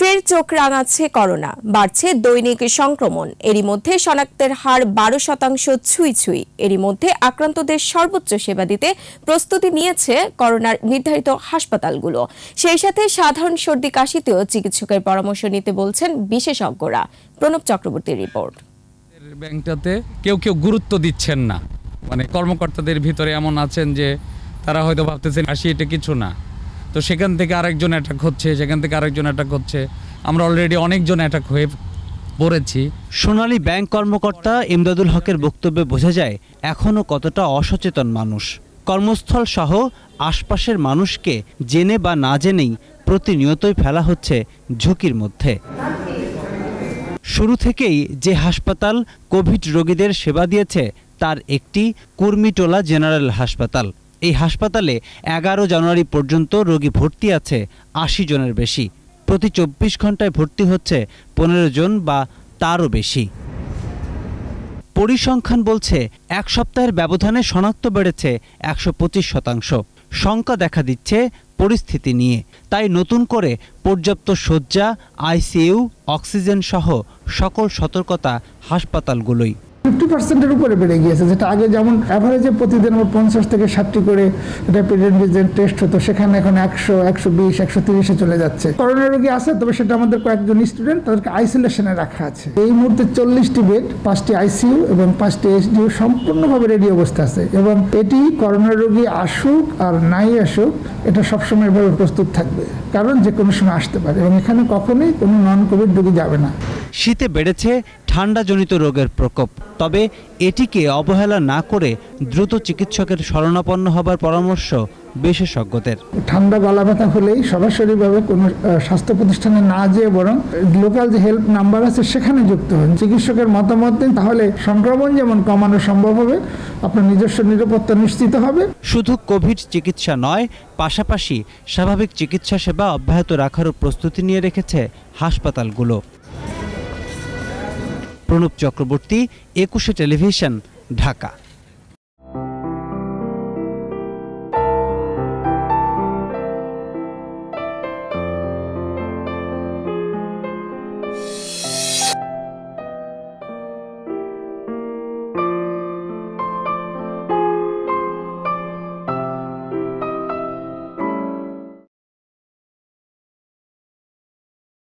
ফের চোখ রাঙাচ্ছে করোনা বাড়ছে দৈনিক সংক্রমণ এরই মধ্যে শনাক্তের হার বারো শতাংশ ছুঁই ছুঁই এরই মধ্যে আক্রান্তদের সর্বোচ্চ সেবা দিতে প্রস্তুতি নিয়েছে করোনার নির্ধারিত হাসপাতালগুলো সেই সাথে সাধারণ সর্দি কাশিতেও চিকিৎসকের পরামর্শ নিতে বলছেন বিশেষজ্ঞরা প্রণব চক্রবর্তীর রিপোর্ট ব্যাংকটাতে কেউ কেউ গুরুত্ব দিচ্ছেন না মানে কর্মকর্তাদের ভিতরে এমন আছেন যে তারা হয়তো ভাবতেছেন কাশি এটা কিছু না তো সেখান থেকে আরেকজন অ্যাটাক হচ্ছে সেখান থেকে আরেকজন অ্যাটাক হচ্ছে আমরা অলরেডি অনেকজন অ্যাটাক হয়ে পড়েছি সোনালী ব্যাংক কর্মকর্তা ইমদাদুল হকের বক্তব্যে বোঝা যায় এখনও কতটা অসচেতন মানুষ কর্মস্থল সহ আশপাশের মানুষকে জেনে বা না জেনেই প্রতিনিয়তই ফেলা হচ্ছে ঝুঁকির মধ্যে শুরু থেকেই যে হাসপাতাল কোভিড রোগীদের সেবা দিয়েছে তার একটি কুর্মিটোলা জেনারেল হাসপাতাল এই হাসপাতালে এগারো জানুয়ারি পর্যন্ত রোগী ভর্তি আছে আশি জনের বেশি প্রতি চব্বিশ ঘন্টায় ভর্তি হচ্ছে পনেরো জন বা তারও বেশি পরিসংখ্যান বলছে এক সপ্তাহের ব্যবধানে শনাক্ত বেড়েছে একশো শতাংশ শঙ্কা দেখা দিচ্ছে পরিস্থিতি নিয়ে তাই নতুন করে পর্যাপ্ত শয্যা আইসিইউ অক্সিজেন সহ সকল সতর্কতা হাসপাতালগুলোই ফিফটি পার্সেন্টের উপরে বেড়ে গিয়েছে যেটা আগে যেমন অ্যাভারেজে প্রতিদিন আমার পঞ্চাশ থেকে ষাটটি করে র্যাপিড অ্যান্টিজেন টেস্ট হতো সেখানে এখন একশো একশো বিশ একশো তিরিশে চলে যাচ্ছে করোনা রোগী আছে তবে সেটা আমাদের কয়েকজন স্টুডেন্ট তাদেরকে আইসোলেশনে রাখা আছে এই মুহূর্তে চল্লিশটি বেড পাঁচটি আইসিইউ এবং পাঁচটি এসডিউ সম্পূর্ণভাবে রেডি অবস্থা আছে এবং এটি করোনা রোগী আসুক আর নাই আসুক এটা সবসময় এভাবে প্রস্তুত থাকবে কারণ যে কোনো সময় আসতে পারে এবং এখানে কখনোই কোনো নন কোভিড রোগী যাবে না শীতে বেড়েছে ঠান্ডাজনিত রোগের প্রকোপ তবে এটিকে অবহেলা না করে দ্রুত চিকিৎসকের শরণাপন্ন হবার পরামর্শ বিশেষজ্ঞদের ঠান্ডা গলা ব্যথা হলেই সরাসরিভাবে কোনো স্বাস্থ্য প্রতিষ্ঠানে না যেয়ে বরং লোকাল যে হেল্প নাম্বার আছে সেখানে যুক্ত হন চিকিৎসকের মতামত দিন তাহলে সংক্রমণ যেমন কমানো সম্ভব হবে আপনার নিজস্ব নিরাপত্তা নিশ্চিত হবে শুধু কোভিড চিকিৎসা নয় পাশাপাশি স্বাভাবিক চিকিৎসা সেবা অব্যাহত রাখারও প্রস্তুতি নিয়ে রেখেছে হাসপাতালগুলো প্রণব চক্রবর্তী একুশে টেলিভিশন ঢাকা